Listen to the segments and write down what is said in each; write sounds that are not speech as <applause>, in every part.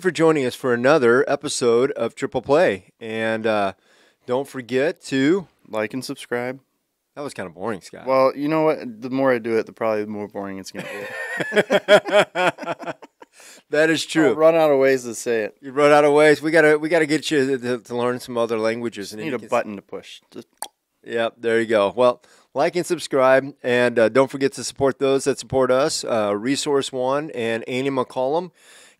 you for joining us for another episode of Triple Play. And uh, don't forget to like and subscribe. That was kind of boring, Scott. Well, you know what? The more I do it, the probably the more boring it's going to be. <laughs> that is true. I'll run out of ways to say it. You run out of ways. We gotta we gotta get you to, to learn some other languages. And you need a button to push. Just... Yep, there you go. Well, like and subscribe, and uh, don't forget to support those that support us. Uh, Resource One and Annie McCollum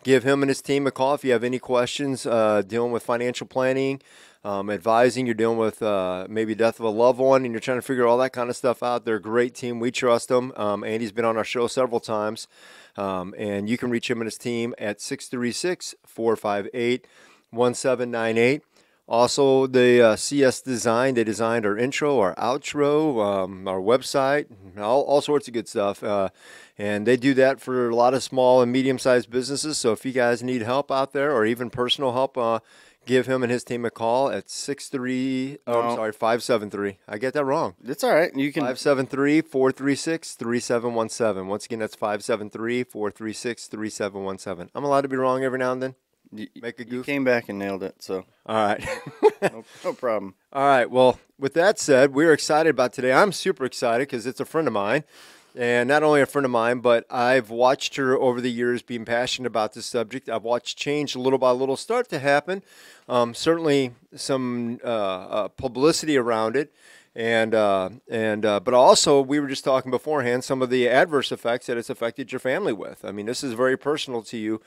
give him and his team a call if you have any questions uh, dealing with financial planning, um, advising, you're dealing with uh, maybe death of a loved one, and you're trying to figure all that kind of stuff out. They're a great team. We trust them. Um, Andy's been on our show several times, um, and you can reach him and his team at 636 458 1798. Also, the uh, CS Design, they designed our intro, our outro, um, our website, all, all sorts of good stuff. Uh, and they do that for a lot of small and medium sized businesses. So if you guys need help out there or even personal help, uh, give him and his team a call at 63 oh, I'm sorry 573 I get that wrong it's all right you can 573 436 3717 once again that's 573 436 3717 I'm allowed to be wrong every now and then you, make a goof you came back and nailed it so all right <laughs> no, no, problem all right well with that said we're excited about today I'm super excited because it's a friend of mine and not only a friend of mine, but I've watched her over the years being passionate about this subject. I've watched change little by little start to happen. Um, certainly, some uh, uh, publicity around it, and uh, and uh, but also we were just talking beforehand some of the adverse effects that it's affected your family with. I mean, this is very personal to you,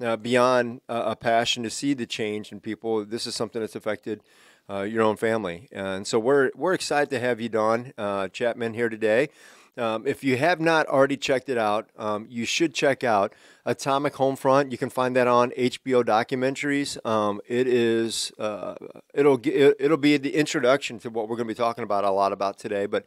uh, beyond a passion to see the change in people. This is something that's affected. Uh, your own family, and so we're we're excited to have you, Don Chapman, here today. Um, if you have not already checked it out, um, you should check out Atomic Homefront. You can find that on HBO documentaries. Um, it is uh, it'll it'll be the introduction to what we're going to be talking about a lot about today. But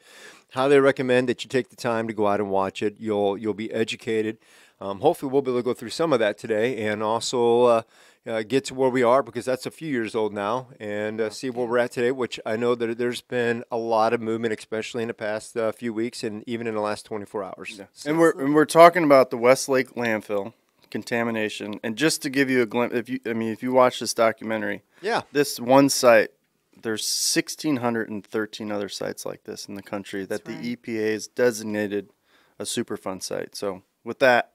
highly recommend that you take the time to go out and watch it. You'll you'll be educated. Um, hopefully, we'll be able to go through some of that today, and also. Uh, uh, get to where we are because that's a few years old now and uh, see where we're at today which i know that there's been a lot of movement especially in the past uh, few weeks and even in the last 24 hours yeah. so. and we're and we're talking about the westlake landfill contamination and just to give you a glimpse if you i mean if you watch this documentary yeah this one site there's 1613 other sites like this in the country that that's the right. epa has designated a superfund site so with that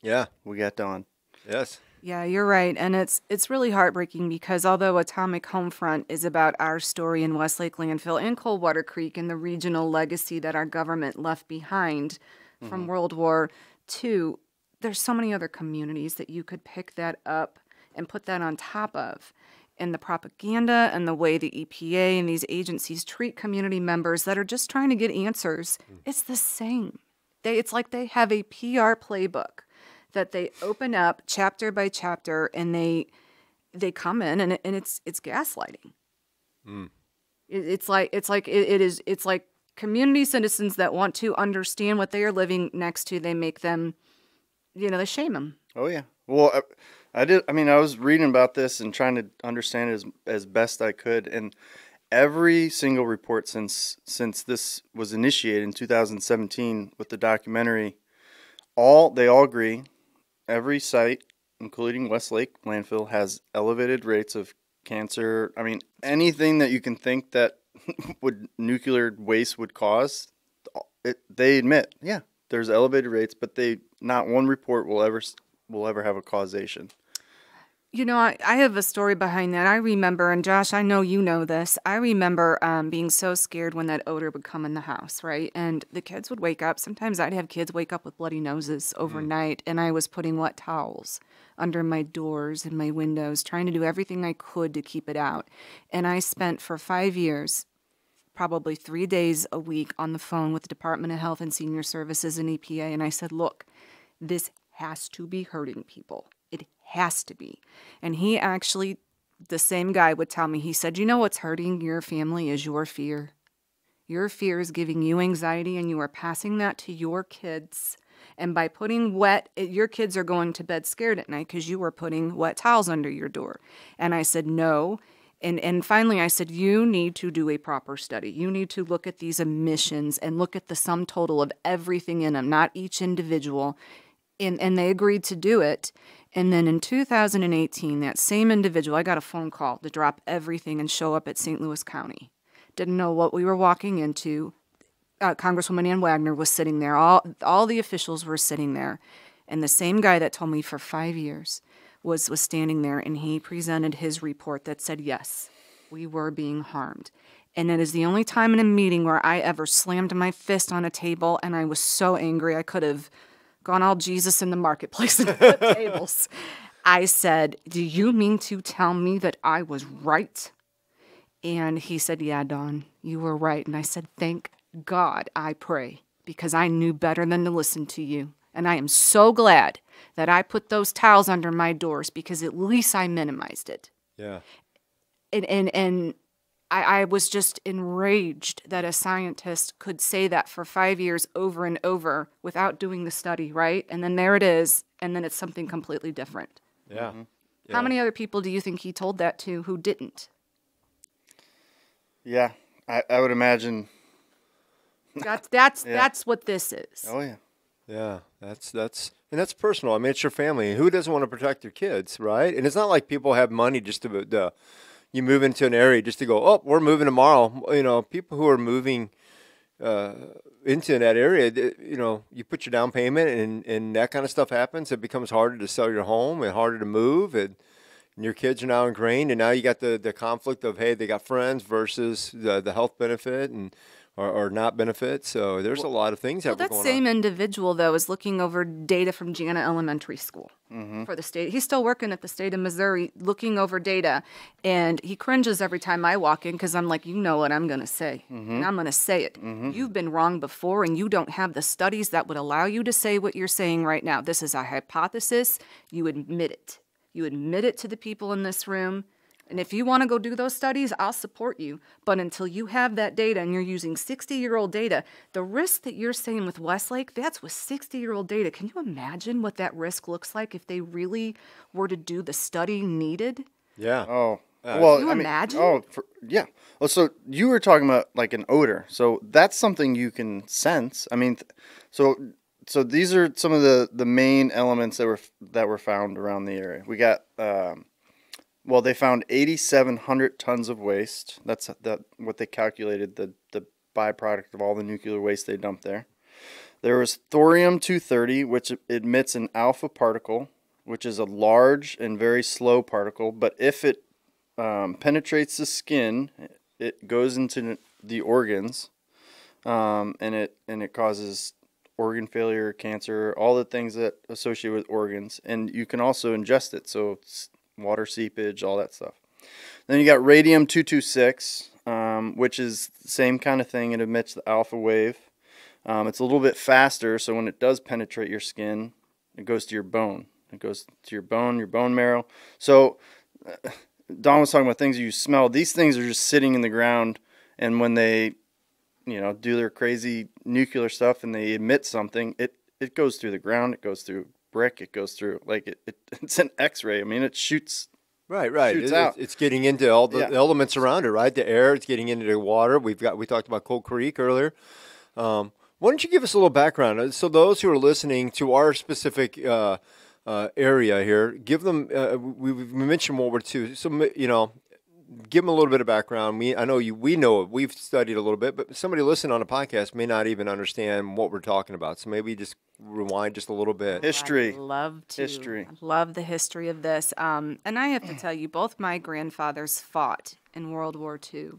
yeah we got done yes yeah, you're right. And it's it's really heartbreaking because although Atomic Homefront is about our story in Westlake Landfill and Coldwater Creek and the regional legacy that our government left behind mm-hmm. from World War II, there's so many other communities that you could pick that up and put that on top of. And the propaganda and the way the EPA and these agencies treat community members that are just trying to get answers, mm-hmm. it's the same. They, it's like they have a PR playbook that they open up chapter by chapter and they they come in and, and it's it's gaslighting. Mm. It, it's like it's like it, it is it's like community citizens that want to understand what they are living next to. They make them, you know, they shame them. Oh yeah. Well, I, I did. I mean, I was reading about this and trying to understand it as as best I could, and every single report since since this was initiated in 2017 with the documentary all they all agree every site, including Westlake landfill, has elevated rates of cancer. I mean, anything that you can think that <laughs> would nuclear waste would cause, it, they admit, yeah, there's elevated rates, but they not one report will ever will ever have a causation. You know, I, I have a story behind that. I remember, and Josh, I know you know this. I remember um, being so scared when that odor would come in the house, right? And the kids would wake up. Sometimes I'd have kids wake up with bloody noses mm. overnight, mm. and I was putting wet towels under my doors and my windows, trying to do everything I could to keep it out. And I spent for five years probably three days a week on the phone with the Department of Health and Senior Services and EPA. And I said, look, this has to be hurting people has to be. And he actually, the same guy would tell me, he said, You know what's hurting your family is your fear. Your fear is giving you anxiety, and you are passing that to your kids. And by putting wet, eh, your kids are going to bed scared at night because you were putting wet towels under your door. And I said, No. And, and finally, I said, You need to do a proper study. You need to look at these emissions and look at the sum total of everything in them, not each individual. And, and they agreed to do it. And then in 2018, that same individual, I got a phone call to drop everything and show up at St. Louis County. Didn't know what we were walking into. Uh, Congresswoman Ann Wagner was sitting there. All, all the officials were sitting there. And the same guy that told me for five years was, was standing there and he presented his report that said, yes, we were being harmed. And it is the only time in a meeting where I ever slammed my fist on a table and I was so angry I could have gone all Jesus in the marketplace and the <laughs> tables. I said, Do you mean to tell me that I was right? And he said, Yeah, Don, you were right. And I said, Thank God, I pray, because I knew better than to listen to you. And I am so glad that I put those towels under my doors because at least I minimized it. Yeah. And and and I, I was just enraged that a scientist could say that for five years over and over without doing the study, right? And then there it is, and then it's something completely different. Yeah. Mm -hmm. yeah. How many other people do you think he told that to who didn't? Yeah, I, I would imagine. That's that's <laughs> yeah. that's what this is. Oh yeah. Yeah, that's that's and that's personal. I mean, it's your family. Who doesn't want to protect their kids, right? And it's not like people have money just to, to you move into an area just to go, oh, we're moving tomorrow. You know, people who are moving uh, into that area, you know, you put your down payment and, and that kind of stuff happens. It becomes harder to sell your home and harder to move. And, and your kids are now ingrained. And now you got the, the conflict of, hey, they got friends versus the, the health benefit. And, or, or not benefit. So there's well, a lot of things well, that, that same on. individual though is looking over data from Jana Elementary School mm-hmm. for the state. He's still working at the state of Missouri, looking over data, and he cringes every time I walk in because I'm like, you know what I'm going to say, mm-hmm. and I'm going to say it. Mm-hmm. You've been wrong before, and you don't have the studies that would allow you to say what you're saying right now. This is a hypothesis. You admit it. You admit it to the people in this room and if you want to go do those studies, I'll support you. But until you have that data and you're using 60 year old data, the risk that you're saying with Westlake, that's with 60 year old data. Can you imagine what that risk looks like if they really were to do the study needed? Yeah. Oh. Uh, well, you I imagine? Mean, oh, for, yeah. Well, so you were talking about like an odor. So that's something you can sense. I mean, th- so so these are some of the the main elements that were that were found around the area. We got um, well, they found 8,700 tons of waste. That's that what they calculated the, the byproduct of all the nuclear waste they dumped there. There was thorium 230, which emits an alpha particle, which is a large and very slow particle, but if it um, penetrates the skin, it goes into the organs, um, and it and it causes organ failure, cancer, all the things that associate with organs. And you can also ingest it, so water seepage, all that stuff. Then you got radium-226, um, which is the same kind of thing. It emits the alpha wave. Um, it's a little bit faster, so when it does penetrate your skin, it goes to your bone. It goes to your bone, your bone marrow. So uh, Don was talking about things you smell. These things are just sitting in the ground, and when they, you know, do their crazy nuclear stuff and they emit something, it it goes through the ground, it goes through brick it goes through. Like it, it <laughs> it's an X-ray. I mean, it shoots. Right, right. Shoots it, out. It's getting into all the yeah. elements around it, right? The air, it's getting into the water. We've got we talked about Cold Creek earlier. Um, why don't you give us a little background? Uh, so those who are listening to our specific uh, uh, area here, give them. Uh, we, we mentioned World War II. So you know, give them a little bit of background. We I know you we know it. We've studied a little bit, but somebody listening on a podcast may not even understand what we're talking about. So maybe just rewind just a little bit. History. I love to history. Love the history of this. Um, and I have to tell you, both my grandfathers fought in World War II.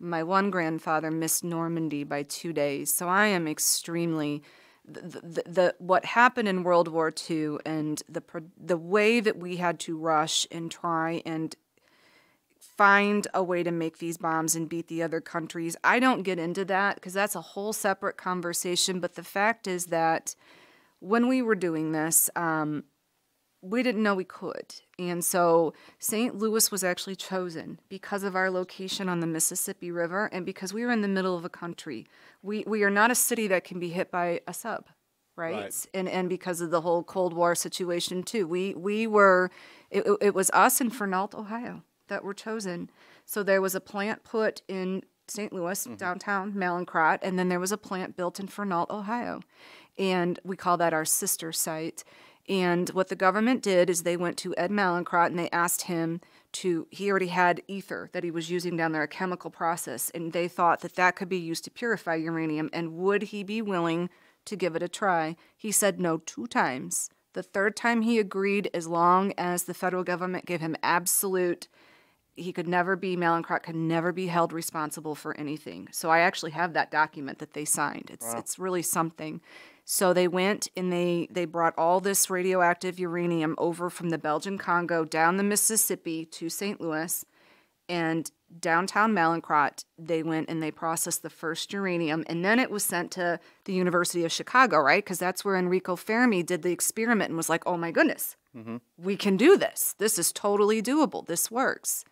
My one grandfather missed Normandy by two days, so I am extremely. The, the, the, what happened in World War II and the the way that we had to rush and try and find a way to make these bombs and beat the other countries. I don't get into that because that's a whole separate conversation. But the fact is that when we were doing this, um, we didn't know we could. And so St. Louis was actually chosen because of our location on the Mississippi River and because we were in the middle of a country. We, we are not a city that can be hit by a sub. Right? right? And and because of the whole Cold War situation too, we we were it, it was us in Fernald, Ohio that were chosen. So there was a plant put in St. Louis, mm-hmm. downtown Malincrot, and then there was a plant built in Fernald, Ohio. And we call that our sister site. And what the government did is they went to Ed Malincrot and they asked him to, he already had ether that he was using down there, a chemical process, and they thought that that could be used to purify uranium. And would he be willing to give it a try? He said no two times. The third time he agreed, as long as the federal government gave him absolute he could never be Malincroc could never be held responsible for anything. So I actually have that document that they signed. It's wow. it's really something. So they went and they they brought all this radioactive uranium over from the Belgian Congo down the Mississippi to St. Louis and downtown Malincrot they went and they processed the first uranium and then it was sent to the University of Chicago, right? Cuz that's where Enrico Fermi did the experiment and was like, "Oh my goodness. Mm -hmm. We can do this. This is totally doable. This works."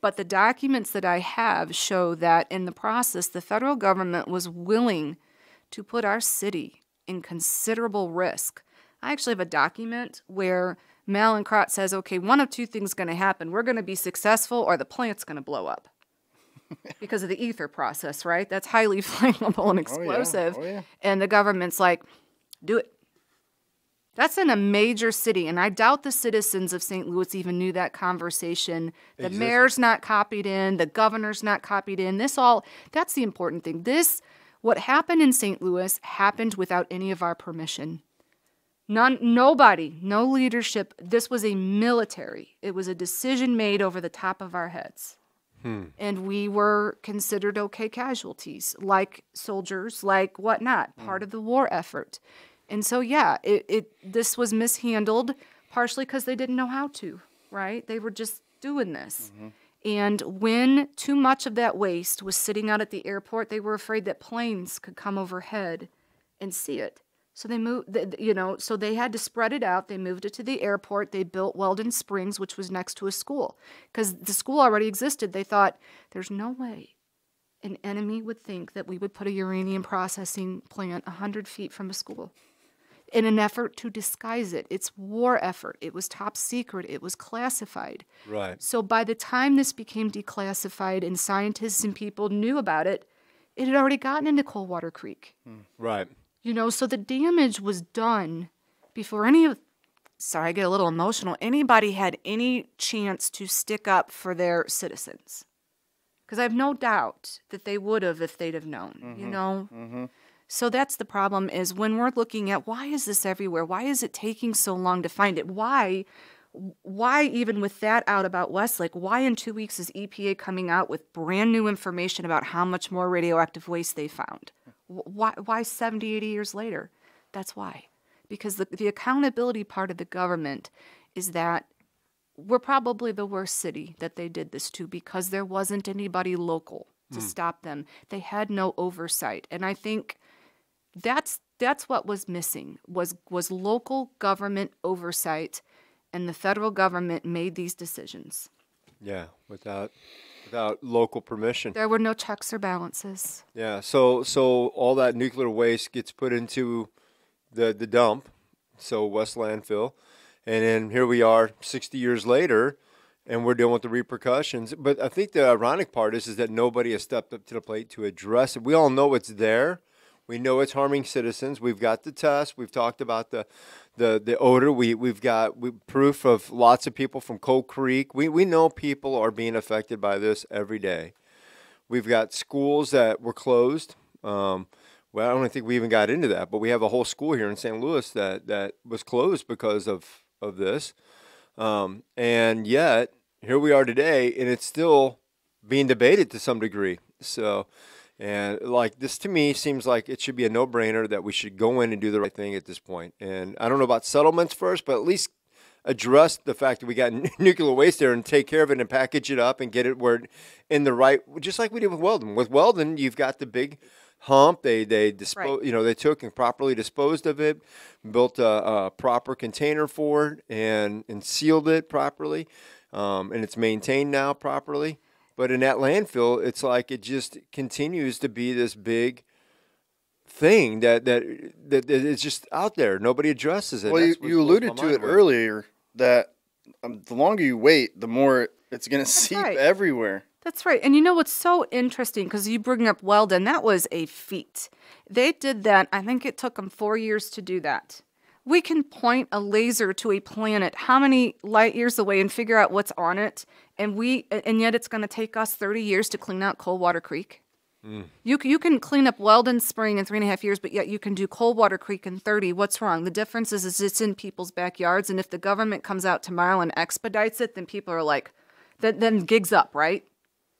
But the documents that I have show that in the process, the federal government was willing to put our city in considerable risk. I actually have a document where Malincrot says, okay, one of two things is going to happen. We're going to be successful or the plant's going to blow up <laughs> because of the ether process, right? That's highly <laughs> flammable and explosive. Oh, yeah. Oh, yeah. And the government's like, do it. That's in a major city, and I doubt the citizens of St. Louis even knew that conversation. The mayor's not copied in, the governor's not copied in. This all, that's the important thing. This, what happened in St. Louis, happened without any of our permission. None, nobody, no leadership. This was a military. It was a decision made over the top of our heads. Hmm. And we were considered okay casualties, like soldiers, like whatnot, hmm. part of the war effort. And so, yeah, it, it this was mishandled partially because they didn't know how to, right? They were just doing this. Mm-hmm. And when too much of that waste was sitting out at the airport, they were afraid that planes could come overhead and see it. So they moved, you know, so they had to spread it out. They moved it to the airport. They built Weldon Springs, which was next to a school, because the school already existed. They thought, there's no way an enemy would think that we would put a uranium processing plant 100 feet from a school in an effort to disguise it. It's war effort. It was top secret. It was classified. Right. So by the time this became declassified and scientists and people knew about it, it had already gotten into Coldwater Creek. Hmm. right. You know, so the damage was done before any of sorry, I get a little emotional. Anybody had any chance to stick up for their citizens. Because I have no doubt that they would have if they'd have known, mm -hmm. you mm-hmm. know? Mm -hmm. So that's the problem is when we're looking at why is this everywhere? Why is it taking so long to find it? Why why even with that out about Westlake, why in 2 weeks is EPA coming out with brand new information about how much more radioactive waste they found? Why why 70 80 years later? That's why. Because the, the accountability part of the government is that we're probably the worst city that they did this to because there wasn't anybody local to mm. stop them. They had no oversight. And I think that's that's what was missing was was local government oversight and the federal government made these decisions. Yeah, without without local permission. There were no checks or balances. Yeah, so so all that nuclear waste gets put into the the dump, so West landfill, and then here we are, sixty years later, and we're dealing with the repercussions. But I think the ironic part is is that nobody has stepped up to the plate to address it. We all know it's there, we know it's harming citizens. We've got the test. We've talked about the the, the odor. We, we've got we, proof of lots of people from Cold Creek. We, we know people are being affected by this every day. We've got schools that were closed. Um, well, I don't think we even got into that, but we have a whole school here in St. Louis that, that was closed because of, of this. Um, and yet, here we are today, and it's still being debated to some degree. So, and like this to me seems like it should be a no brainer that we should go in and do the right thing at this point. And I don't know about settlements first, but at least address the fact that we got <laughs> nuclear waste there and take care of it and package it up and get it where in the right just like we did with Weldon. With Weldon, you've got the big hump. They they disposed, right. you know, they took and properly disposed of it, built a, a proper container for it, and and sealed it properly, um, and it's maintained now properly. But in that landfill, it's like it just continues to be this big thing that that that, that is just out there. Nobody addresses it. Well, you, you, alluded to it with. earlier that um, the longer you wait, the more it's going to seep right. everywhere. That's right. And you know what's so interesting because you bring up Weldon, that was a feat. They did that. I think it took them four years to do that we can point a laser to a planet how many light years away and figure out what's on it and we and yet it's going to take us 30 years to clean out coldwater creek mm. you, you can clean up weldon spring in three and a half years but yet you can do coldwater creek in 30 what's wrong the difference is, is it's in people's backyards and if the government comes out tomorrow and expedites it then people are like then, then gigs up right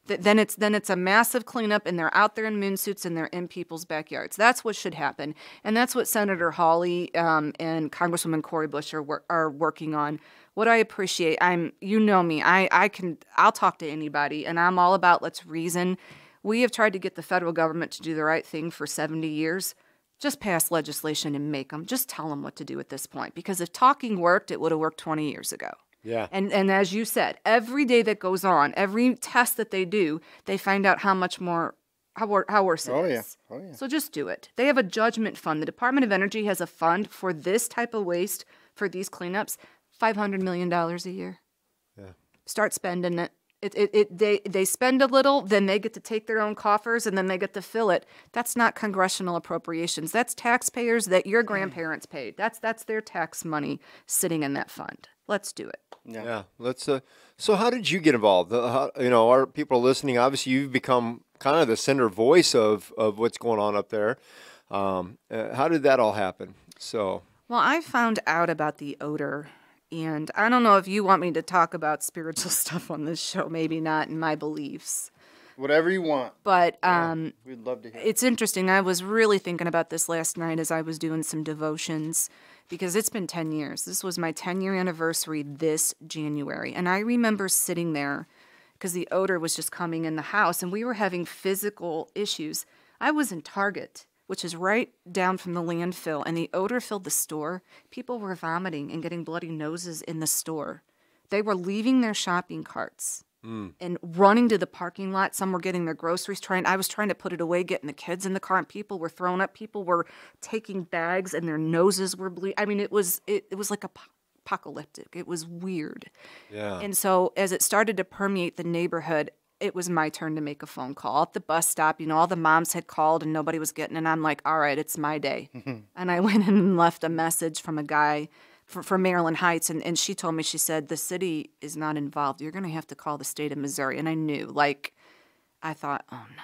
then it's then it's a massive cleanup and they're out there in moon suits and they're in people's backyards that's what should happen and that's what senator hawley um, and congresswoman cory bush are, are working on what i appreciate i'm you know me I, I can i'll talk to anybody and i'm all about let's reason we have tried to get the federal government to do the right thing for 70 years just pass legislation and make them just tell them what to do at this point because if talking worked it would have worked 20 years ago yeah. And and as you said, every day that goes on, every test that they do, they find out how much more how, how worse it oh, is. Yeah. Oh, yeah. So just do it. They have a judgment fund. The Department of Energy has a fund for this type of waste for these cleanups, $500 million a year. Yeah. Start spending it. It, it, it, they, they spend a little, then they get to take their own coffers and then they get to fill it. That's not congressional appropriations. That's taxpayers that your mm. grandparents paid. That's, that's their tax money sitting in that fund. Let's do it. Yeah. yeah let's. Uh, so, how did you get involved? Uh, how, you know, our people listening. Obviously, you've become kind of the center voice of of what's going on up there. Um, uh, how did that all happen? So, well, I found out about the odor and I don't know if you want me to talk about spiritual <laughs> stuff on this show, maybe not in my beliefs. Whatever you want. But yeah, um, we'd love to hear. It's interesting. I was really thinking about this last night as I was doing some devotions because it's been 10 years. This was my 10 year anniversary this January. And I remember sitting there because the odor was just coming in the house and we were having physical issues. I was in Target which is right down from the landfill, and the odor filled the store. People were vomiting and getting bloody noses in the store. They were leaving their shopping carts mm. and running to the parking lot. Some were getting their groceries. Trying, I was trying to put it away, getting the kids in the car, and people were throwing up. People were taking bags, and their noses were bleeding. I mean, it was it, it was like a apocalyptic. It was weird. Yeah. And so as it started to permeate the neighborhood, it was my turn to make a phone call at the bus stop. You know, all the moms had called and nobody was getting, and I'm like, all right, it's my day. Mm-hmm. <laughs> and I went and left a message from a guy for, for Maryland Heights, and, and she told me, she said, the city is not involved. You're going to have to call the state of Missouri. And I knew, like, I thought, oh no.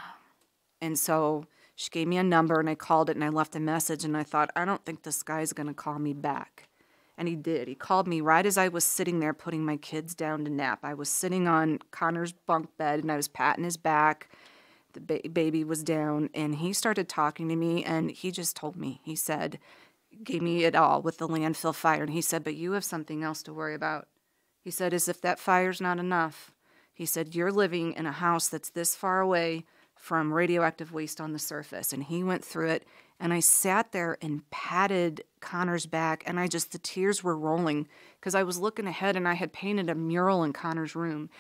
And so she gave me a number, and I called it, and I left a message, and I thought, I don't think this guy's going to call me back. And he did. He called me right as I was sitting there putting my kids down to nap. I was sitting on Connor's bunk bed and I was patting his back. The ba baby was down and he started talking to me and he just told me. He said, gave me it all with the landfill fire. And he said, But you have something else to worry about. He said, As if that fire's not enough. He said, You're living in a house that's this far away from radioactive waste on the surface. And he went through it and I sat there and patted Connor's back, and I just, the tears were rolling because I was looking ahead and I had painted a mural in Connor's room.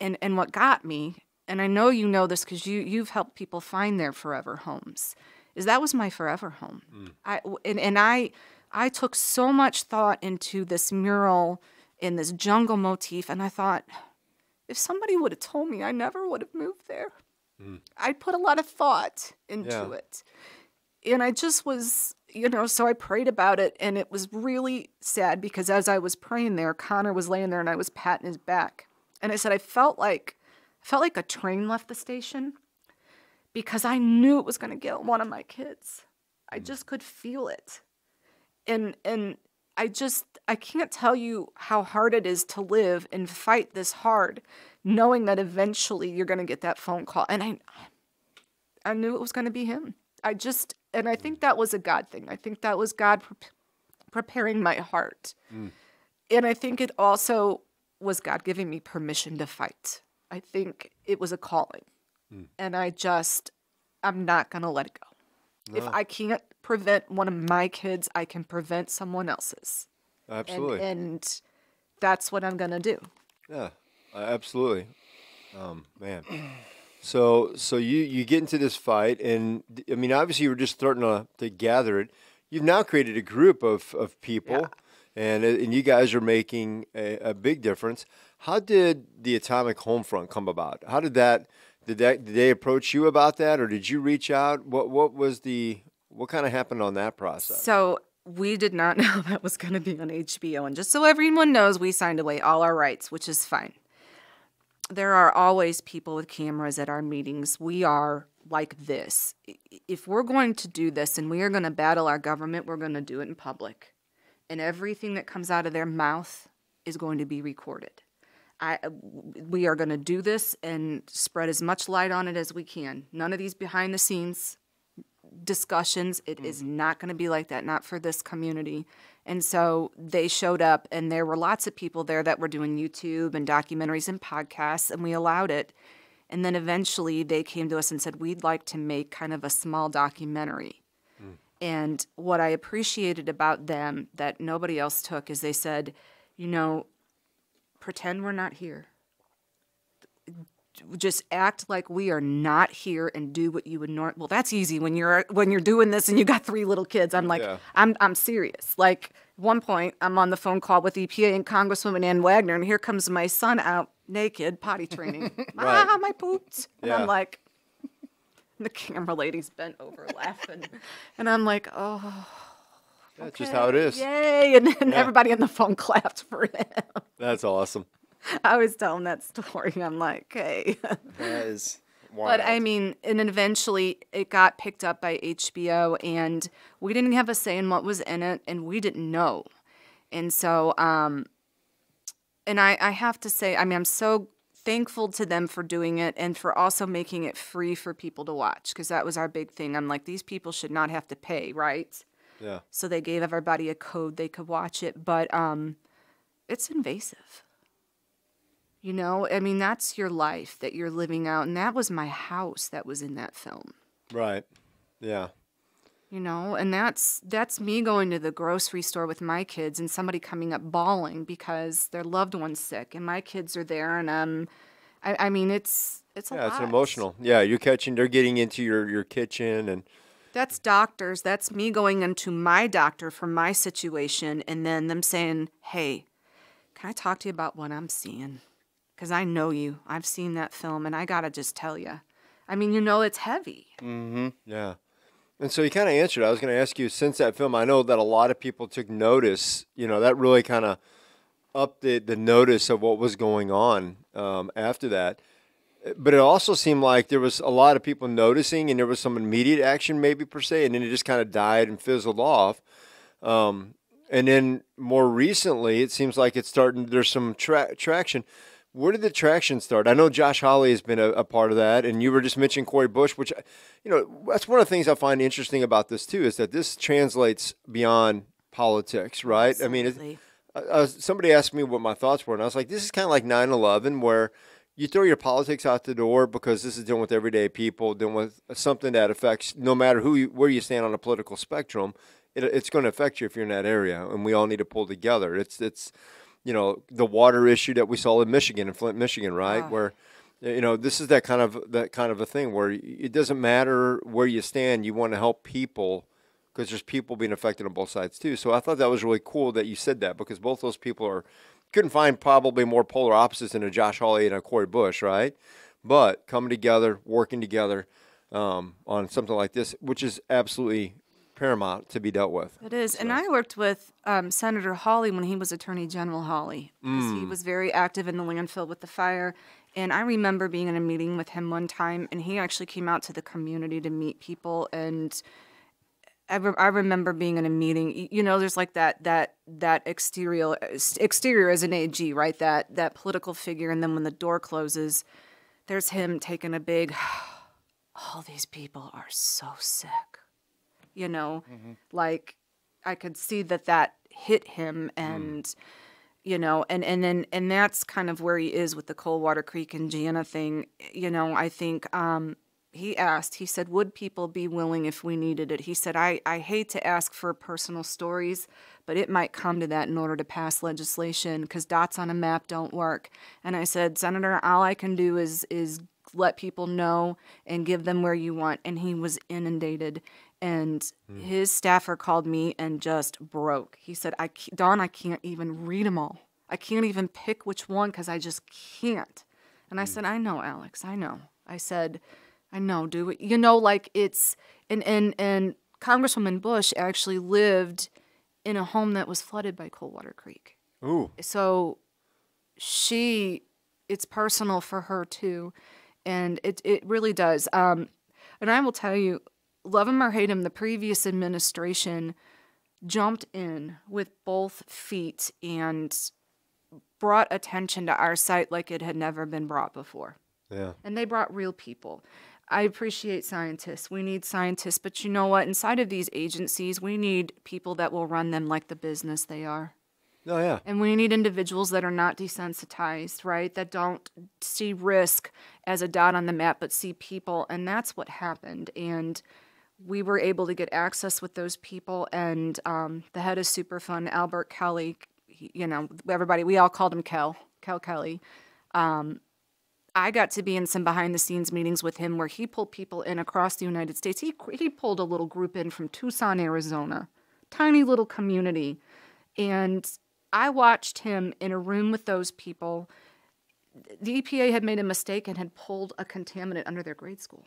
And, and what got me, and I know you know this because you, you've helped people find their forever homes, is that was my forever home. Mm. I, and, and I, I took so much thought into this mural in this jungle motif, and I thought, if somebody would have told me, I never would have moved there. Mm. I put a lot of thought into yeah. it and I just was, you know, so I prayed about it and it was really sad because as I was praying there, Connor was laying there and I was patting his back. And I said I felt like I felt like a train left the station because I knew it was going to get one of my kids. I mm. just could feel it. And and I just I can't tell you how hard it is to live and fight this hard knowing that eventually you're going to get that phone call and I I knew it was going to be him. I just, and I think that was a God thing. I think that was God pre- preparing my heart. Mm. And I think it also was God giving me permission to fight. I think it was a calling. Mm. And I just, I'm not going to let it go. No. If ah. I can't prevent one of my kids, I can prevent someone else's. Absolutely. And, and that's what I'm going to do. Yeah, absolutely. Um, man. So so you you get into this fight, and I mean, obviously, you were just starting to, to gather it. You've now created a group of of people. Yeah. And, uh, and you guys are making a, a big difference. How did the Atomic Homefront come about? How did that did that did they approach you about that or did you reach out? What what was the what kind of happened on that process? So we did not <laughs> know that was going to be on HBO and just so everyone knows we signed away all our rights, which is fine there are always people with cameras at our meetings. We are like this. If we're going to do this and we are going to battle our government, we're going to do it in public. And everything that comes out of their mouth is going to be recorded. I, uh, we are going to do this and spread as much light on it as we can. None of these behind the scenes discussions. It mm -hmm. is mm-hmm. not going to be like that, not for this community. And so they showed up, and there were lots of people there that were doing YouTube and documentaries and podcasts, and we allowed it. And then eventually they came to us and said, We'd like to make kind of a small documentary. Mm. And what I appreciated about them that nobody else took is they said, You know, pretend we're not here just act like we are not here and do what you would normally. Well, that's easy when you're when you're doing this and you got three little kids. I'm like, yeah. I'm I'm serious. Like one point, I'm on the phone call with EPA and Congresswoman Ann Wagner, and here comes my son out naked potty training. <laughs> right. Ah, my boots. And yeah. I'm like, <laughs> the camera lady's bent over laughing, and I'm like, oh. That's okay. just how it is. Yay! And then yeah. everybody on the phone <laughs> clapped for him. That's awesome. <laughs> I was telling that story. I'm like, hey. <laughs> That is wild. But I mean, and eventually it got picked up by HBO, and we didn't have a say in what was in it, and we didn't know. And so, um, and I, I have to say, I mean, I'm so thankful to them for doing it and for also making it free for people to watch because that was our big thing. I'm like, these people should not have to pay, right? Yeah. So they gave everybody a code they could watch it, but um, it's invasive. You know, I mean, that's your life that you're living out. And that was my house that was in that film. Right. Yeah. You know, and that's that's me going to the grocery store with my kids and somebody coming up bawling because their loved one's sick and my kids are there and um I, I mean it's it's a yeah, lot. it's emotional. Yeah, you're catching they're getting into your, your kitchen and that's doctors. That's me going into my doctor for my situation and then them saying, Hey, can I talk to you about what I'm seeing? Because I know you. I've seen that film, and I got to just tell you. I mean, you know, it's heavy. Mm-hmm. Yeah. And so you kind of answered. I was going to ask you since that film, I know that a lot of people took notice. You know, that really kind of upped the, the notice of what was going on um, after that. But it also seemed like there was a lot of people noticing, and there was some immediate action, maybe per se, and then it just kind of died and fizzled off. Um, and then more recently, it seems like it's starting. There's some tra- traction. Where did the traction start? I know Josh Holly has been a, a, part of that, and you were just mentioning Corey Bush, which, you know, that's one of the things I find interesting about this too is that this translates beyond politics, right? Absolutely. I mean, it, I, I was, somebody asked me what my thoughts were, and I was like, this is kind of like 9 11, where you throw your politics out the door because this is dealing with everyday people, dealing with something that affects no matter who you, where you stand on a political spectrum, it, it's going to affect you if you're in that area, and we all need to pull together. It's it's you know the water issue that we saw in Michigan in Flint, Michigan, right? Wow. Ah. Where you know this is that kind of that kind of a thing where it doesn't matter where you stand, you want to help people because there's people being affected on both sides too. So I thought that was really cool that you said that because both those people are couldn't find probably more polar opposites than a Josh Hawley and a Corey Bush, right? But coming together, working together um, on something like this, which is absolutely paramount to be dealt with. It is. So. And I worked with um, Senator Hawley when he was Attorney General Hawley. Mm. He was very active in the landfill with the fire. And I remember being in a meeting with him one time, and he actually came out to the community to meet people. And I, re- I remember being in a meeting. You know, there's like that that that exterior exterior as an AG, right? That that political figure, and then when the door closes, there's him taking a big. <sighs> All these people are so sick you know mm-hmm. like i could see that that hit him and mm. you know and and then and that's kind of where he is with the coldwater creek and Gianna thing you know i think um he asked he said would people be willing if we needed it he said i i hate to ask for personal stories but it might come to that in order to pass legislation because dots on a map don't work and i said senator all i can do is is let people know and give them where you want and he was inundated and mm. his staffer called me and just broke. He said, "I Don, I can't even read them all. I can't even pick which one because I just can't." And I mm. said, "I know, Alex. I know." I said, "I know. Do it. You know, like it's and and and Congresswoman Bush actually lived in a home that was flooded by Coldwater Creek. Ooh. So she, it's personal for her too, and it it really does. Um, and I will tell you, love him or hate him, the previous administration jumped in with both feet and brought attention to our site like it had never been brought before. Yeah. And they brought real people. I appreciate scientists. We need scientists, but you know what? Inside of these agencies, we need people that will run them like the business they are. Oh yeah. And we need individuals that are not desensitized, right? That don't see risk as a dot on the map, but see people, and that's what happened. And we were able to get access with those people and um, the head of superfund albert kelly he, you know everybody we all called him kel kel kelly um, i got to be in some behind the scenes meetings with him where he pulled people in across the united states he, he pulled a little group in from tucson arizona tiny little community and i watched him in a room with those people the epa had made a mistake and had pulled a contaminant under their grade school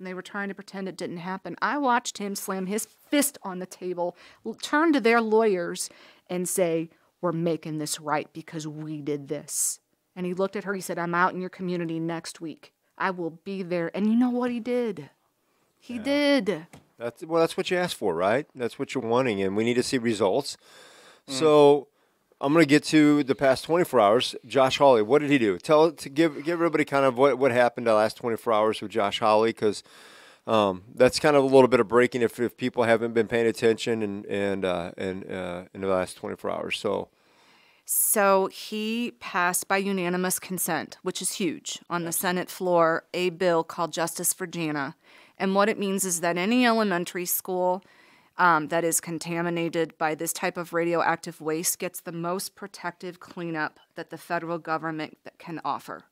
and they were trying to pretend it didn't happen. I watched him slam his fist on the table, turn to their lawyers, and say, We're making this right because we did this. And he looked at her, he said, I'm out in your community next week. I will be there. And you know what he did? He yeah. did. That's well, that's what you asked for, right? That's what you're wanting, and we need to see results. Mm. So I'm going to get to the past 24 hours. Josh Hawley, what did he do? Tell to give give everybody kind of what what happened the last 24 hours with Josh Hawley because um, that's kind of a little bit of breaking if, if people haven't been paying attention and and uh, and uh, in the last 24 hours. So. So he passed by unanimous consent, which is huge, on the Senate floor, a bill called Justice for Jana. And what it means is that any elementary school um, that is contaminated by this type of radioactive waste gets the most protective cleanup that the federal government can offer,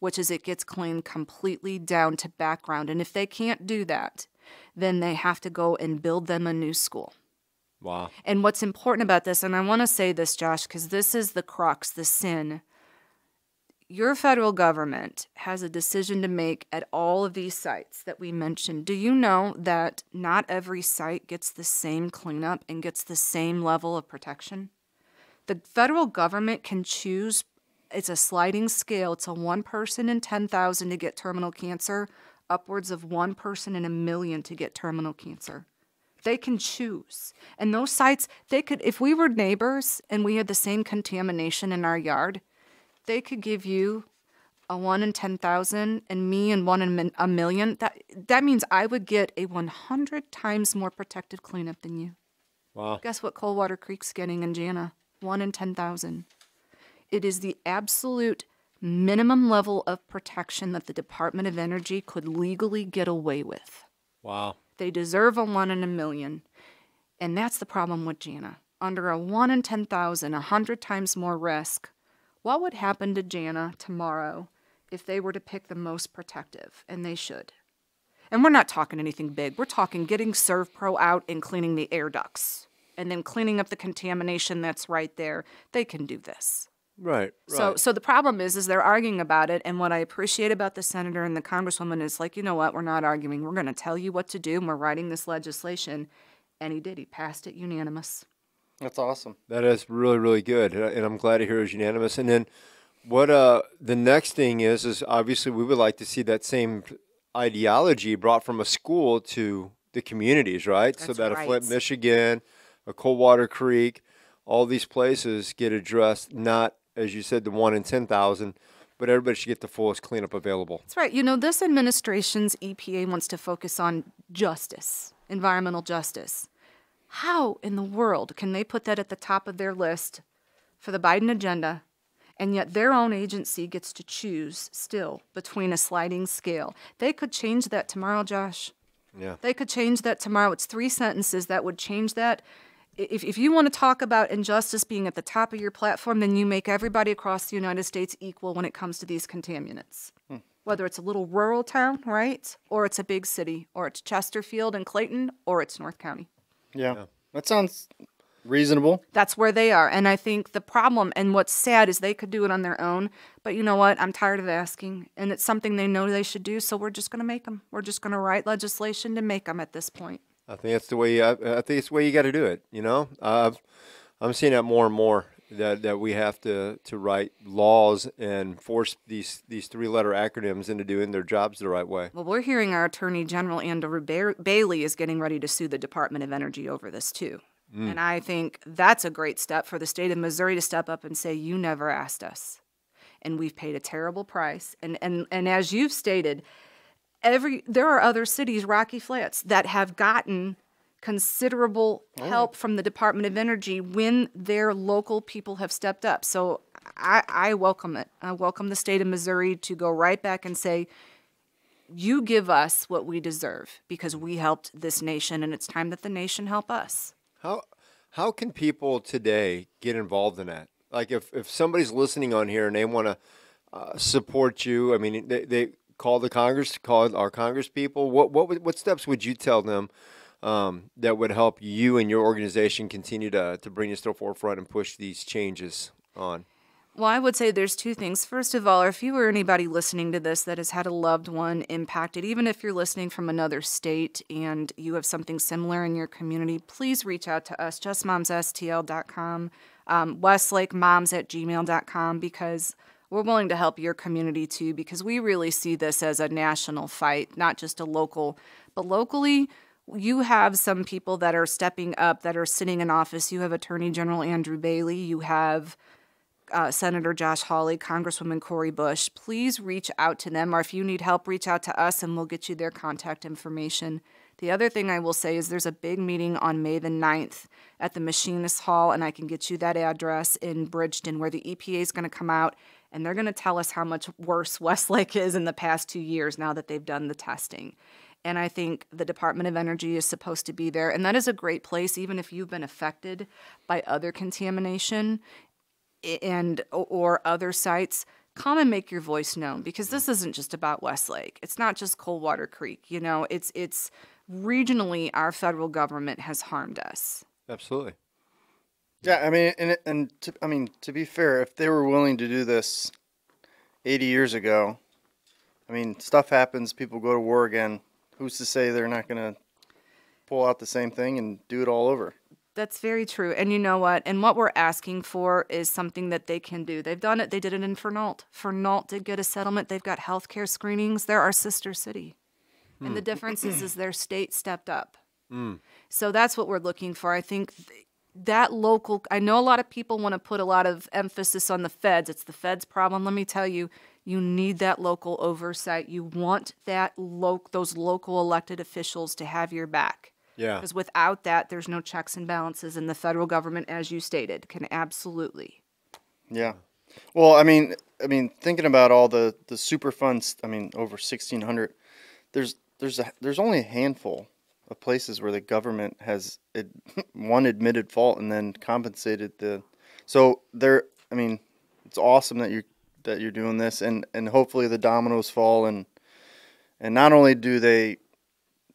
which is it gets cleaned completely down to background. And if they can't do that, then they have to go and build them a new school. Wow. And what's important about this, and I want to say this, Josh, because this is the crux, the sin your federal government has a decision to make at all of these sites that we mentioned. Do you know that not every site gets the same cleanup and gets the same level of protection? The federal government can choose, it's a sliding scale, it's a one person in 10,000 to get terminal cancer, upwards of one person in a million to get terminal cancer they can choose. And those sites, they could, if we were neighbors and we had the same contamination in our yard, they could give you a one in 10,000 and me and one in a million, that, that means I would get a 100 times more protective cleanup than you. Wow. Guess what Coldwater Creek's getting in Jana? One in 10,000. It is the absolute minimum level of protection that the Department of Energy could legally get away with. Wow. They deserve a one in a million. And that's the problem with Jana. Under a one in 10,000, a 100 times more risk, what would happen to Jana tomorrow if they were to pick the most protective? And they should. And we're not talking anything big. We're talking getting Serve Pro out and cleaning the air ducts and then cleaning up the contamination that's right there. They can do this. Right, right. So so the problem is is they're arguing about it and what I appreciate about the senator and the congresswoman is like, you know what, we're not arguing. We're going to tell you what to do and we're writing this legislation and he did. He passed it unanimous. That's awesome. That is really really good, and I'm glad to hear it was unanimous. And then what uh, the next thing is is obviously we would like to see that same ideology brought from a school to the communities, right? That's so that right. a Flint, Michigan, a Coldwater Creek, all these places get addressed, not as you said, the one in ten thousand, but everybody should get the fullest cleanup available. That's right. You know, this administration's EPA wants to focus on justice, environmental justice. How in the world can they put that at the top of their list for the Biden agenda, and yet their own agency gets to choose still between a sliding scale? They could change that tomorrow, Josh. Yeah. They could change that tomorrow. It's three sentences that would change that. If, if you want to talk about injustice being at the top of your platform, then you make everybody across the United States equal when it comes to these contaminants. Hmm. Whether it's a little rural town, right? Or it's a big city, or it's Chesterfield and Clayton, or it's North County. Yeah. yeah. That sounds reasonable. That's where they are. And I think the problem and what's sad is they could do it on their own. But you know what? I'm tired of asking. And it's something they know they should do. So we're just going to make them. We're just going to write legislation to make them at this point. I think that's the way. I, I think it's the way you got to do it. You know, I've, I'm seeing that more and more that, that we have to, to write laws and force these, these three letter acronyms into doing their jobs the right way. Well, we're hearing our Attorney General Andrew Bailey is getting ready to sue the Department of Energy over this too. Mm. And I think that's a great step for the state of Missouri to step up and say, You never asked us. And we've paid a terrible price. And, and, and as you've stated, every there are other cities, Rocky Flats, that have gotten considerable oh. help from the Department of Energy when their local people have stepped up. So I, I welcome it. I welcome the state of Missouri to go right back and say, you give us what we deserve because we helped this nation, and it's time that the nation help us. How how can people today get involved in that? Like if, if somebody's listening on here and they want to uh, support you, I mean, they, they call the Congress, call our Congress people. What what what steps would you tell them um, that would help you and your organization continue to, to bring this to the forefront and push these changes on? Well, I would say there's two things. First of all, if you or anybody listening to this that has had a loved one impacted, even if you're listening from another state and you have something similar in your community, please reach out to us, justmomsstl.com, um, westlake.moms at gmail.com, because we're willing to help your community too, because we really see this as a national fight, not just a local, but locally you have some people that are stepping up that are sitting in office. You have Attorney General Andrew Bailey. You have uh, Senator Josh Hawley, Congresswoman Cory Bush. Please reach out to them, or if you need help, reach out to us and we'll get you their contact information. The other thing I will say is there's a big meeting on May the 9th at the Machinist Hall, and I can get you that address in Bridgeton where the EPA is going to come out and they're going to tell us how much worse <laughs> Westlake is in the past two years now that they've done the testing. And I think the Department of Energy is supposed to be there. And that is a great place, even if you've been affected by other contamination and or other sites. Come and make your voice known because this isn't just about Westlake. It's not just Coldwater Creek. You know, it's it's regionally our federal government has harmed us. Absolutely. Yeah, I mean, and and to, I mean to be fair, if they were willing to do this eighty years ago, I mean, stuff happens. People go to war again who's to say they're not going to pull out the same thing and do it all over? That's very true. And you know what? And what we're asking for is something that they can do. They've done it. They did it in Fernault. Fernault did get a settlement. They've got health care screenings. They're our sister city. And the hmm. difference is, is their state stepped up. Hmm. So that's what we're looking for. I think th that local, I know a lot of people want to put a lot of emphasis on the feds. It's the feds' problem. Let me tell you, you need that local oversight. You want that lo- those local elected officials to have your back. Yeah. Because without that, there's no checks and balances, and the federal government, as you stated, can absolutely. Yeah. Well, I mean, I mean, thinking about all the the funds, I mean, over sixteen hundred. There's there's a, there's only a handful of places where the government has ad, <laughs> one admitted fault and then compensated the. So there, I mean, it's awesome that you that you're doing this, and and hopefully the dominoes fall, and and not only do they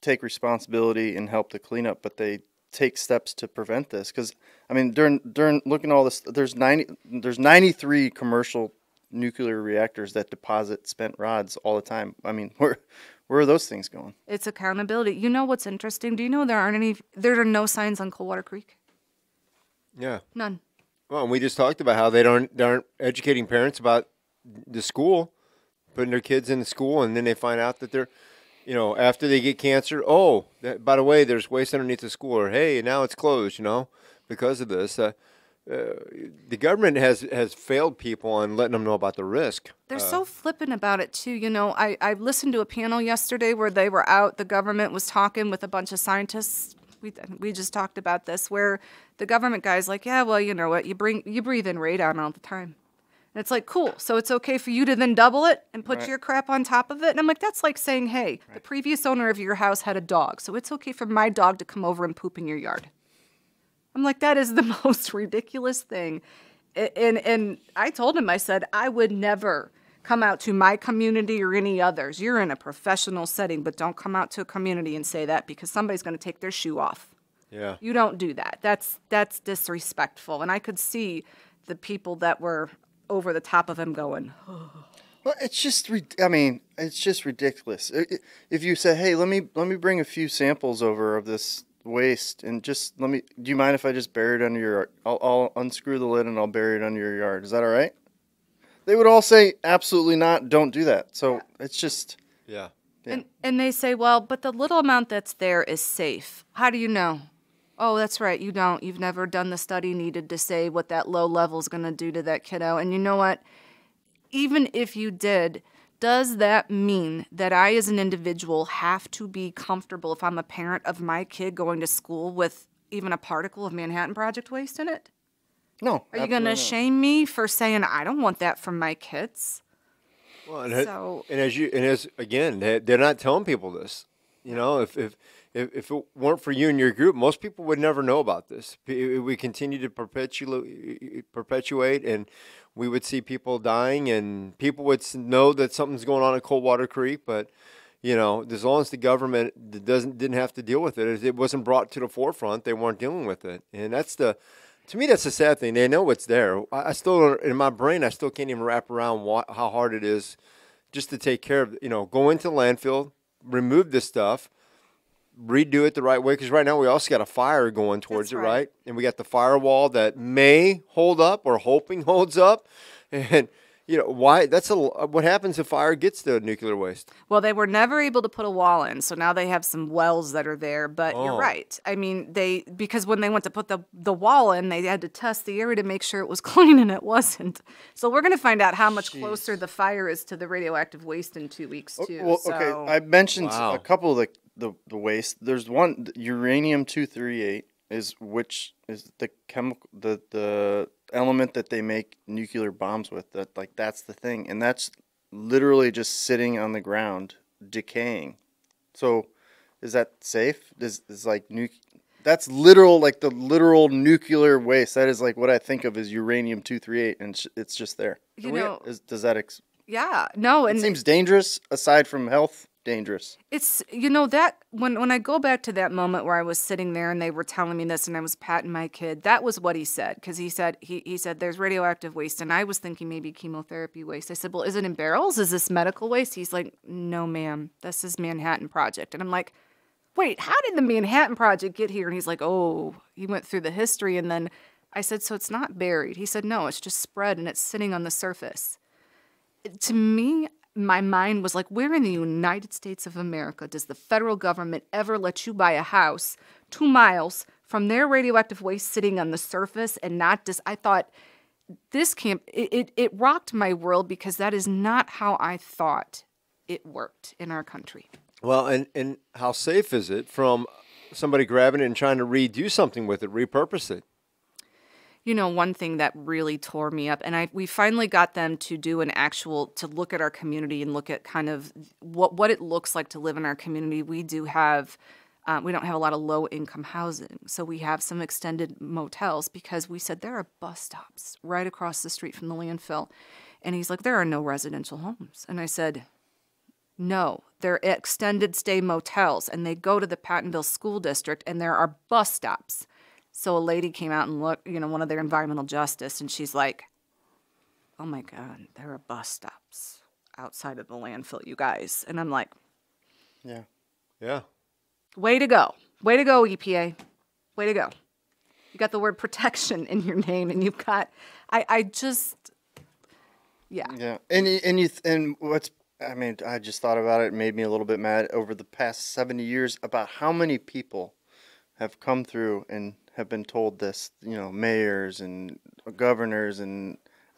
take responsibility and help the cleanup, but they take steps to prevent this. Because I mean, during during looking at all this, there's ninety there's ninety three commercial nuclear reactors that deposit spent rods all the time. I mean, <laughs> where where are those things going? It's accountability. You know what's interesting? Do you know there aren't any there are no signs on Coldwater Creek? Yeah. None. Well, and we just talked about how they don't they aren't educating parents about the school, putting their kids in the school, and then they find out that they're, you know, after they get cancer, oh, that, by the way, there's waste underneath the school, or hey, now it's closed, you know, because of this. Uh, uh, the government has has failed people on letting them know about the risk. They're uh, so flippant about it too. You know, I I listened to a panel yesterday where they were out. The government was talking with a bunch of scientists. We we just talked about this where the government guys like, yeah, well, you know what, you bring you breathe in radon all the time. And it's like, cool. So it's okay for you to then double it and put right. your crap on top of it. And I'm like, that's like saying, hey, right. the previous owner of your house had a dog. So it's okay for my dog to come over and poop in your yard. I'm like, that is the <laughs> most ridiculous thing. And, and I told him, I said, I would never come out to my community or any others. You're in a professional setting, but don't come out to a community and say that because somebody's going to take their shoe off. Yeah. You don't do that. That's that's disrespectful. And I could see the people that were over the top of him going. <sighs> Well, it's just I mean, it's just ridiculous. If you say, "Hey, let me let me bring a few samples over of this waste and just let me do you mind if I just bury it under your I'll, I'll unscrew the lid and I'll bury it under your yard. Is that all right?" They would all say, "Absolutely not. Don't do that." So, yeah. it's just Yeah. Yeah. And, and they say, well, but the little amount that's there is safe. How do you know? Oh, that's right. You don't. You've never done the study needed to say what that low level is going to do to that kiddo. And you know what? Even if you did, does that mean that I, as an individual, have to be comfortable if I'm a parent of my kid going to school with even a particle of Manhattan Project waste in it? No. Are you going to shame me for saying I don't want that from my kids? Well, and, so, and as you and as again, they're not telling people this. You know, if if if, if it weren't for you and your group, most people would never know about this. We continue to perpetuate, perpetuate, and we would see people dying, and people would know that something's going on at Coldwater Creek. But you know, as long as the government doesn't didn't have to deal with it, it wasn't brought to the forefront. They weren't dealing with it, and that's the to me that's the sad thing. They know what's there. I still in my brain, I still can't even wrap around what, how hard it is just to take care of. You know, go into landfill, remove this stuff redo it the right way because right now we also got a fire going towards That's it, right. right? And we got the firewall that may hold up or hoping <laughs> holds up, and you know why that's a what happens if fire gets the nuclear waste well they were never able to put a wall in so now they have some wells that are there but oh. you're right i mean they because when they went to put the, the wall in they had to test the area to make sure it was <laughs> clean and it wasn't so we're going to find out how much Jeez. closer the fire is to the radioactive waste in two weeks too well so. okay i mentioned wow. a couple of the the the waste. There's one uranium two three eight is which is the chemical the the element that they make nuclear bombs with. That like that's the thing, and that's literally just sitting on the ground decaying. So, is that safe? Is is like nu- That's literal, like the literal nuclear waste. That is like what I think of as uranium two three eight, and it's just there. You Do know, is, does that? Ex- yeah, no, it and seems dangerous aside from health dangerous. It's you know that when when I go back to that moment where I was sitting there and they were telling me this and I was patting my kid, that was what he said cuz he said he he said there's radioactive waste and I was thinking maybe chemotherapy waste. I said, "Well, is it in barrels? Is this medical waste?" He's like, "No, ma'am. This is Manhattan Project." And I'm like, "Wait, how did the Manhattan Project get here?" And he's like, "Oh, he went through the history and then I said, "So it's not buried." He said, "No, it's just spread and it's sitting on the surface." To me, my mind was like, where in the United States of America does the federal government ever let you buy a house two miles from their radioactive waste sitting on the surface and not just? I thought this camp, it, it, it rocked my world because that is not how I thought it worked in our country. Well, and, and how safe is it from somebody grabbing it and trying to redo something with it, repurpose it? you know, one thing that really tore me up, and I we finally got them to do an actual to look at our community and look at kind of what what it looks like to live in our community. We do have. Uh, we don't have a lot of low income housing. So we have some extended motels because we said there are bus stops right across the street from the landfill. And he's like, there are no residential homes. And I said, no, they're extended stay motels and they go to the Pattonville School District and there are bus stops. So a lady came out and looked, you know, one of their environmental justice, and she's like, oh my God, there are bus stops outside of the landfill, you guys. And I'm like, yeah. Yeah. Way to go. Way to go, EPA. Way to go. You got the word protection in your name, and you've got, I, I just, yeah. Yeah. And, and, you, and what's I mean, I just thought about it. it. made me a little bit mad over the past 70 years about how many people have come through and have been told this. You know, mayors and governors and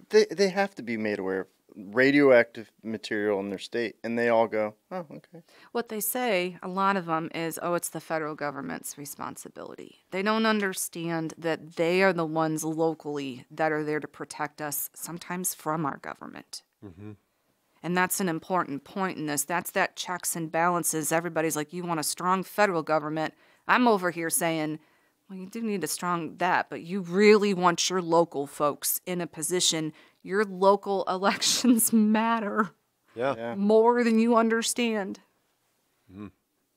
they they have to be made aware of radioactive material in their state, and they all go, "Oh, okay." What they say, a lot of them, is, "Oh, it's the federal government's responsibility." They don't understand that they are the ones locally that are there to protect us, sometimes from our government. hmm And that's an important point in this. That's that checks and balances. Everybody's like, "You want a strong federal government." I'm over here saying well, you do need a strong that, but you really want your local folks in a position. Your local <laughs> elections matter. Yeah. More than you understand. Mm.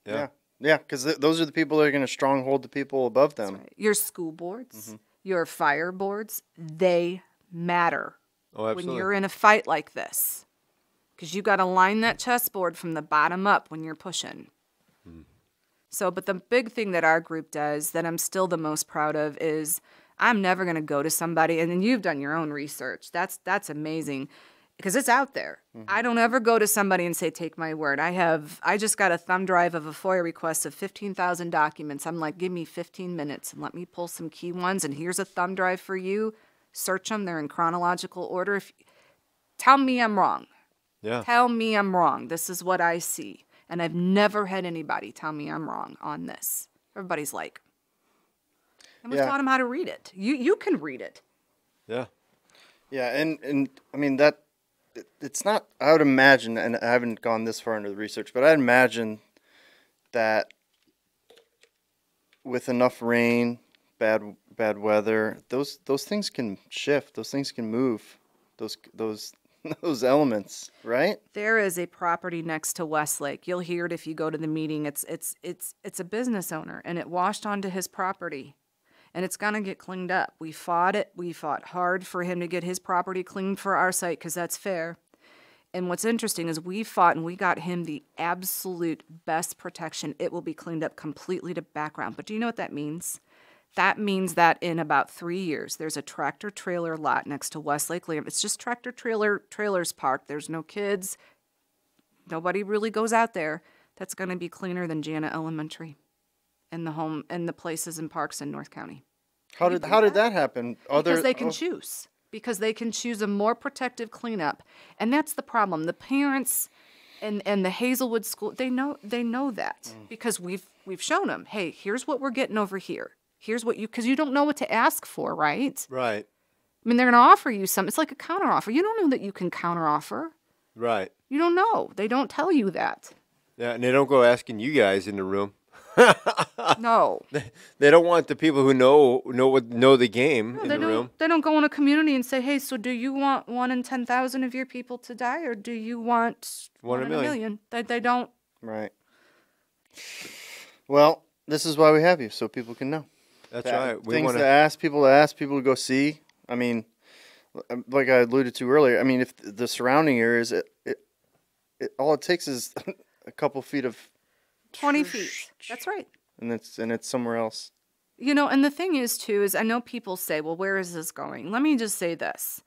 Yeah. Yeah. Because yeah, th those are the people that are going to stronghold the people above them. Right. Your school boards, mm -hmm. your fire boards, they matter. Oh, when you're in a fight like this, because you got to line that chessboard from the bottom up when you're pushing. So, but the big thing that our group does that I'm still the most proud of is I'm never going to go to somebody and then you've done your own research. That's that's amazing because it's out there. Mm -hmm. I don't ever go to somebody and say take my word. I have I just got a thumb drive of a FOIA request of 15,000 documents. I'm like, "Give me 15 minutes and let me pull some key ones and here's a thumb drive for you. Search them. They're in chronological order. If tell me I'm wrong. Yeah. Tell me I'm wrong. This is what I see." And I've never had anybody tell me I'm wrong on this. Everybody's like, and we yeah. taught them how to read it. You you can read it. Yeah, yeah, and and I mean that it, it's not. I would imagine, and I haven't gone this far into the research, but I'd imagine that with enough rain, bad bad weather, those those things can shift. Those things can move. Those those <laughs> those elements, right? There is a property next to Westlake. You'll hear it if you go to the meeting. It's it's it's it's a business owner and it washed onto his property. And it's going to get cleaned up. We fought it. We fought hard for him to get his property cleaned for our site cuz that's fair. And what's interesting is we fought and we got him the absolute best protection. It will be cleaned up completely to background. But do you know what that means? That means that in about three years, there's a tractor trailer lot next to Westlake Lamb. It's just tractor trailer trailers parked. There's no kids. Nobody really goes out there. That's going to be cleaner than Jana Elementary, and the home and the places and parks in North County. How did how that? did that happen? Other, because they can oh. choose. Because they can choose a more protective cleanup, and that's the problem. The parents and and the Hazelwood school they know they know that mm. because we've we've shown them hey here's what we're getting over here here's what you, because you don't know what to ask for, right? Right. I mean, they're going to offer you some. It's like a counteroffer. You don't know that you can counteroffer. Right. You don't know. They don't tell you that. Yeah, and they don't go asking you guys in the room. <laughs> no. They don't want the people who know know what know the game no, in the room. They don't go in a community and say, "Hey, so do you want one in ten thousand of your people to die, or do you want one, one in a million? million? They they don't. Right. Well, this is why we have you, so people can know. That's that, right. We things wanna... to ask people to ask people to go see. I mean, like I alluded to earlier. I mean, if the surrounding areas, it, it, it all it takes is <laughs> a couple feet of twenty feet. That's right. And it's and it's somewhere else. You know, and the thing is too is I know people say, "Well, where is this going?" Let me just say this: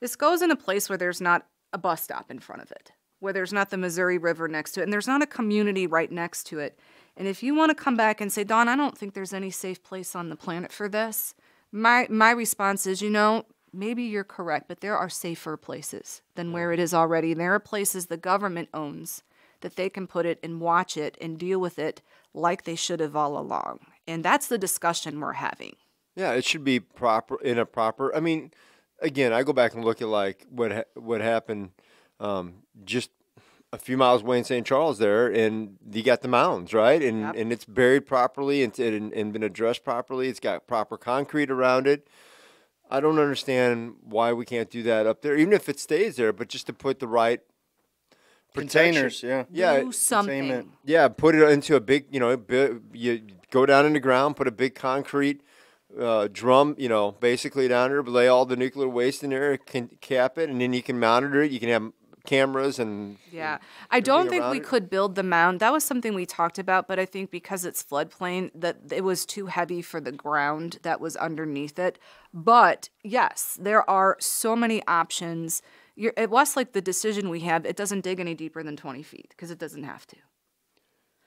this goes in a place where there's not a bus stop in front of it, where there's not the Missouri River next to it, and there's not a community right next to it. And if you want to come back and say, Don, I don't think there's any safe place on the planet for this, my, my response is, you know, maybe you're correct, but there are safer places than where it is already. There are places the government owns that they can put it and watch it and deal with it like they should have all along. And that's the discussion we're having. Yeah, it should be proper in a proper. I mean, again, I go back and look at like what ha- what happened um, just a few miles away in St. Charles there, and you got the mounds, right? And yep. and it's buried properly and, and, and been addressed properly. It's got proper concrete around it. I don't understand why we can't do that up there, even if it stays there, but just to put the right containers, yeah, yeah, do something, yeah, put it into a big, you know, you go down in the ground, put a big concrete uh, drum, you know, basically down there, lay all the nuclear waste in there, can cap it, and then you can monitor it. You can have cameras and yeah i don't think we it. could build the mound that was something we talked about but i think because it's floodplain that it was too heavy for the ground that was underneath it but yes there are so many options You're, at the decision we have it doesn't dig any deeper than 20 feet because it doesn't have to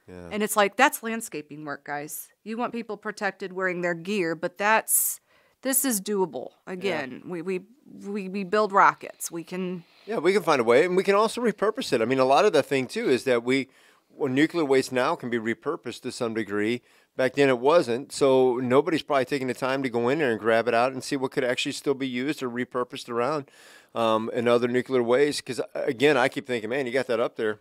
yeah. and it's like that's landscaping work guys you want people protected wearing their gear but that's this is doable. Again, yeah. we, we, we we build rockets. We can yeah, we can find a way, and we can also repurpose it. I mean, a lot of the thing too is that we well, nuclear waste now can be repurposed to some degree. Back then, it wasn't, so nobody's probably taking the time to go in there and grab it out and see what could actually still be used or repurposed around um, in other nuclear ways. Because uh, again, I keep thinking, man, you got that up there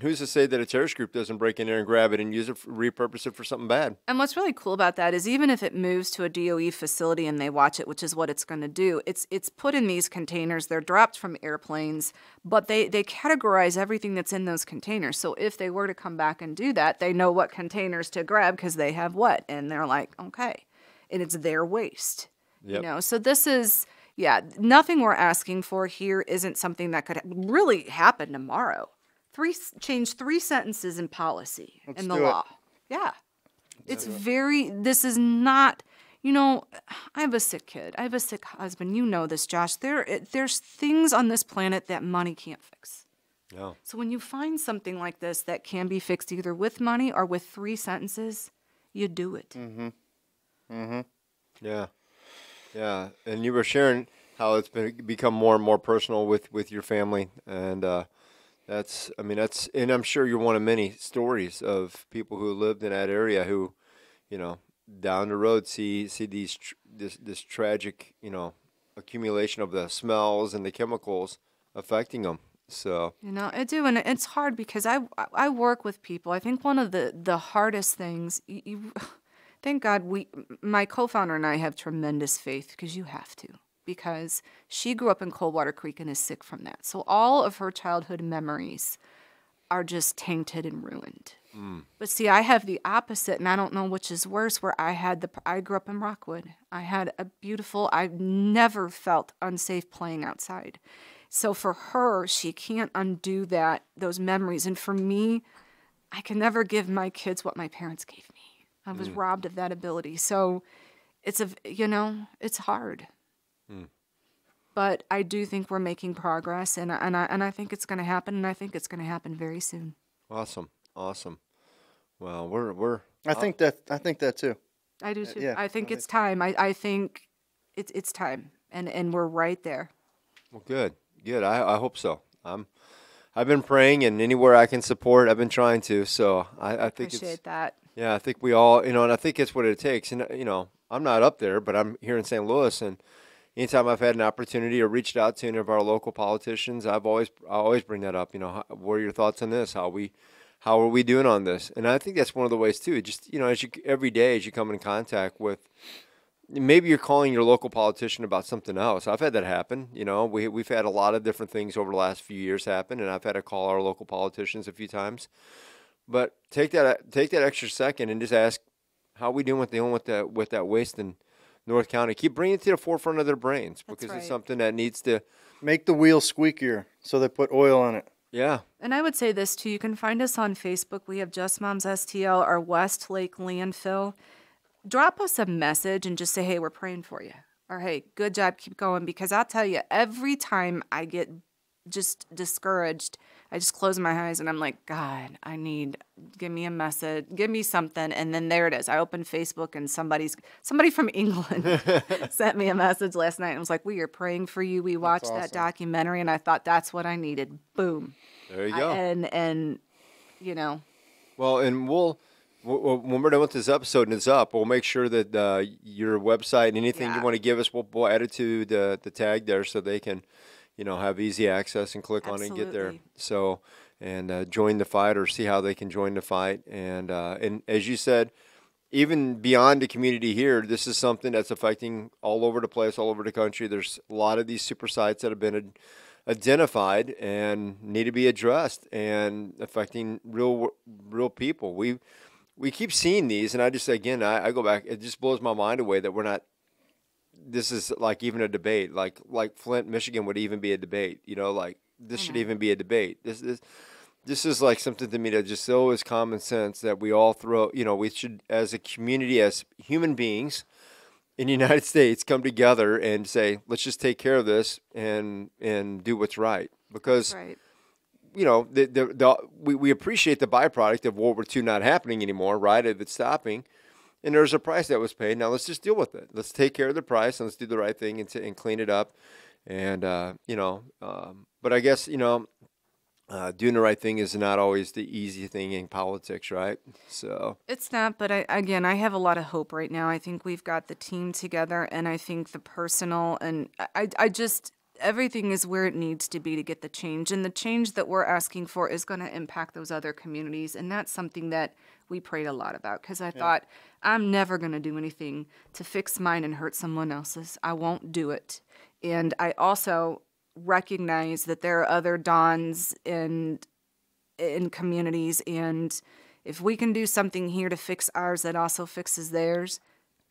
who's to say that a terrorist group doesn't break in there and grab it and use it, for, repurpose it for something bad? And what's really cool about that is even if it moves to a DOE facility and they watch it, which is what it's going to do, it's it's put in these containers. They're dropped from airplanes, but they they categorize everything that's in those containers. So if they were to come back and do that, they know what containers to grab because they have what, and they're like, okay, and it's their waste. Yep. You know, so this is. Yeah, nothing we're asking for here isn't something that could really happen tomorrow three change three sentences in policy Let's in the law. It. Yeah. Let's it's very this is not you know, I have a sick kid. I have a sick husband. You know this, Josh. There there's things on this planet that money can't fix. No. So when you find something like this that can be fixed either with money or with three sentences, you do it. Mhm. Mhm. Yeah. Yeah, and you were sharing how it's been become more and more personal with with your family and uh that's, I mean, that's, and I'm sure you're one of many stories of people who lived in that area who, you know, down the road see see these tr- this this tragic, you know, accumulation of the smells and the chemicals affecting them. So you know, I do, and it's hard because I I work with people. I think one of the the hardest things you, you <sighs> thank God we my co-founder and I have tremendous faith because you have to because she grew up in Coldwater Creek and is sick from that. So all of her childhood memories are just tainted and ruined. Mm. But see, I have the opposite, and I don't know which is worse. Where I had the, I grew up in Rockwood. I had a beautiful. I've never felt unsafe playing outside. So for her, she can't undo that those memories. And for me, I can never give my kids what my parents gave me. I was mm. robbed of that ability. So it's a you know it's hard but I do think we're making progress, and and I and I think it's going to happen, and I think it's going to happen very soon. Awesome, awesome. Well, we're we're. I uh, think that I think that too. I do uh, too. Uh, yeah, I think it's time. I, I think it's it's time, and and we're right there. Well, good, good. I, I hope so. I'm. I've been praying, and anywhere I can support, I've been trying to. So I, I, I think appreciate that. Yeah, I think we all, you know, and I think it's what it takes. And you know, I'm not up there, but I'm here in St. Louis, and anytime I've had an opportunity or reached out to any of our local politicians, I've always I always bring that up. You know, how, what are your thoughts on this? How we how are we doing on this? And I think that's one of the ways too. Just you know, as you every day as you come in contact with, maybe you're calling your local politician about something else. I've had that happen. You know, we we've had a lot of different things over the last few years happen, and I've had to call our local politicians a few times. But take that take that extra second and just ask, how are we doing with dealing with that with that waste and North County. Keep bringing it to the forefront of their brains because right. it's something that needs to make the wheel squeakier. So they put oil on it. Yeah. And I would say this too. You can find us on Facebook. We have Just Moms STL or West Lake Landfill. Drop us a message and just say, hey, we're praying for you. Or hey, good job, keep going. Because I'll tell you, every time I get just discouraged, I just close my eyes and I'm like, God, I need give me a message, give me something, and then there it is. I opened Facebook and somebody's somebody from <laughs> England <laughs> sent me a message last night and was like, "We are praying for you. We watched awesome. that documentary, and I thought that's what I needed." Boom. There you go. I, and and you know. Well, and we'll when we're done with this episode and it's up, we'll make sure that uh, your website and anything yeah. you want to give us, we'll, we'll add it to the, the tag there so they can you know, have easy access and click Absolutely. on it and get there. So, and uh, join the fight or see how they can join the fight. And uh, and as you said, even beyond the community here, this is something that's affecting all over the place, all over the country. There's a lot of these super sites that have been. Ad- identified and need to be addressed and affecting real real people. We we keep seeing these, and I just again I, I, go back. It just blows my mind away that we're not this is like even a debate. Like like Flint, Michigan would even be a debate. You know, like this should mm-hmm. even be a debate. This this this is like something to me that just so is common sense that we all throw. You know, we should as a community, as human beings in the <laughs> United States, come together and say, let's just take care of this and and do what's right because. Right. You know, the, the, the, we, we appreciate the byproduct of World War II not happening anymore, right? if it's stopping and there's a price that was paid. Now let's just deal with it. Let's take care of the price and let's do the right thing and, t- and clean it up. And uh, you know, um, but I guess you know, uh, doing the right thing is not always the easy thing in politics, right? So it's not. But I, again, I have a lot of hope right now. I think we've got the team together, and I think the personal and I, I just everything is where it needs to be to get the change. And the change that we're asking for is going to impact those other communities. And that's something that we prayed a lot about because I yeah. thought I'm never going to do anything to fix mine and hurt someone else's. I won't do it. And I also recognize that there are other dons and in communities and if we can do something here to fix ours that also fixes theirs,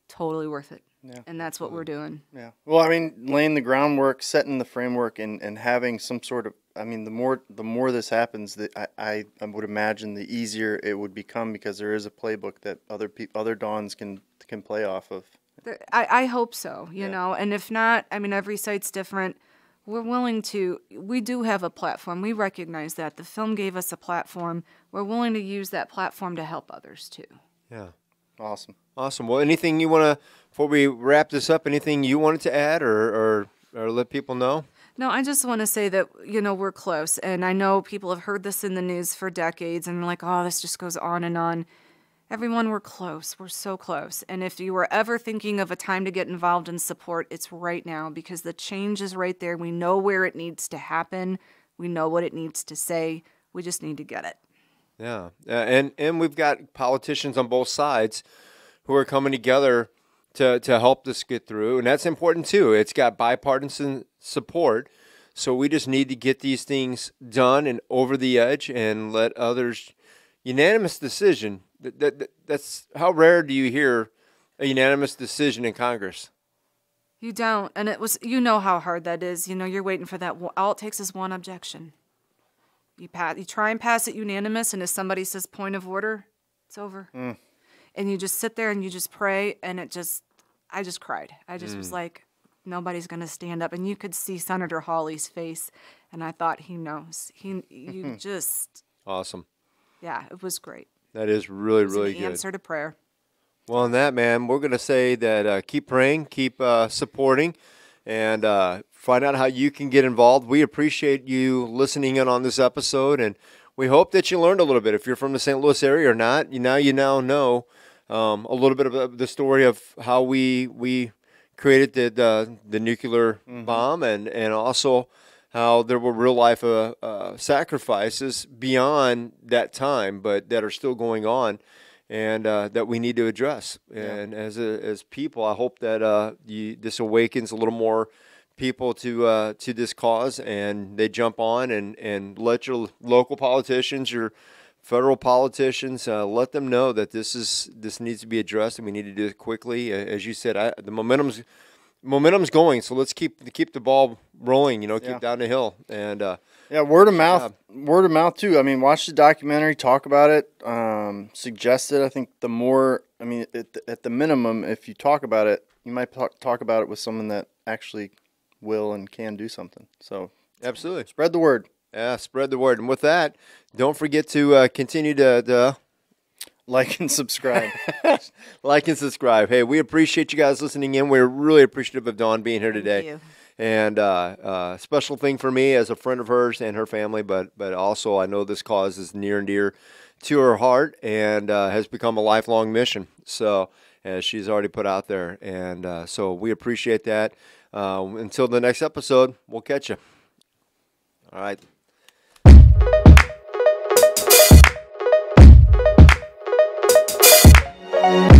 totally worth it. Yeah. And that's what we're doing. Yeah. Well, I mean, laying the groundwork, setting the framework and and having some sort of I mean, the more the more this happens, that I, I, I would imagine the easier it would become because there is a playbook that other pe- other dons can can play off of. I, I hope so, you yeah. know. And if not, I mean, every site's different. We're willing to. We do have a platform. We recognize that the film gave us a platform. We're willing to use that platform to help others too. Yeah. Awesome. Awesome. Well, anything you want to before we wrap this up? Anything you wanted to add, or or, or let people know? No, I just want to say that, you know, we're close. And I know people have heard this in the news for decades and like, oh, this just goes on and on. Everyone, we're close. We're so close. And if you were ever thinking of a time to get involved in support, it's right now because the change is right there. We know where it needs to happen, we know what it needs to say. We just need to get it. Yeah. and, and we've got politicians on both sides who are coming together to, to help this get through. And that's important too. It's got bipartisan support. So we just need to get these things done and over the edge and let others unanimous decision. That, that, that's how rare do you hear a unanimous decision in Congress? You don't, and it was you know how hard that is. You know you're waiting for that. All it takes is one objection. You pass, you try and pass it unanimous, and if somebody says point of order, it's over. Mm. And you just sit there and you just pray, and it just, I just cried. I just mm. was like, nobody's going to stand up. And you could see Senator Hawley's face, and I thought he knows. He, you mm-hmm. just awesome. Yeah, it was great. That is really, really good. Answer to prayer. Well, on that, man, we're going to say that uh, keep praying, keep uh, supporting, and uh, find out how you can get involved. We appreciate you listening in on this episode, and we hope that you learned a little bit. If you're from the St. Louis area or not, you now you now know um, a little bit of the story of how we we created the the, the nuclear mm-hmm. bomb, and and also how there were real life uh, uh, sacrifices beyond that time, but that are still going on, and uh, that we need to address. And yeah. as a, as people, I hope that uh, you, this awakens a little more people to uh, to this cause, and they jump on and and let your local politicians, your federal politicians, uh, let them know that this is this needs to be addressed and we need to do it quickly. As you said, I, the momentum's momentum's going, so let's keep keep the ball rolling. You know, keep yeah. down the hill and. Uh, yeah, word of mouth, yeah. word of mouth too. I mean, watch the documentary, talk about it, um, suggest it. I think the more, I mean, at the, at the minimum, if you talk about it, you might talk, talk about it with someone that actually will and can do something. So, absolutely, spread the word. Yeah, spread the word. And with that, don't forget to uh, continue to, to uh, like and subscribe. <laughs> like and subscribe. Hey, we appreciate you guys listening in. We're really appreciative of Dawn being here Thank today. You. And a uh, uh, special thing for me as a friend of hers and her family, but but also I know this cause is near and dear to her heart and uh, has become a lifelong mission. So as she's already put out there, and uh, so we appreciate that. Um, until the next episode, we'll catch you. All right. Thank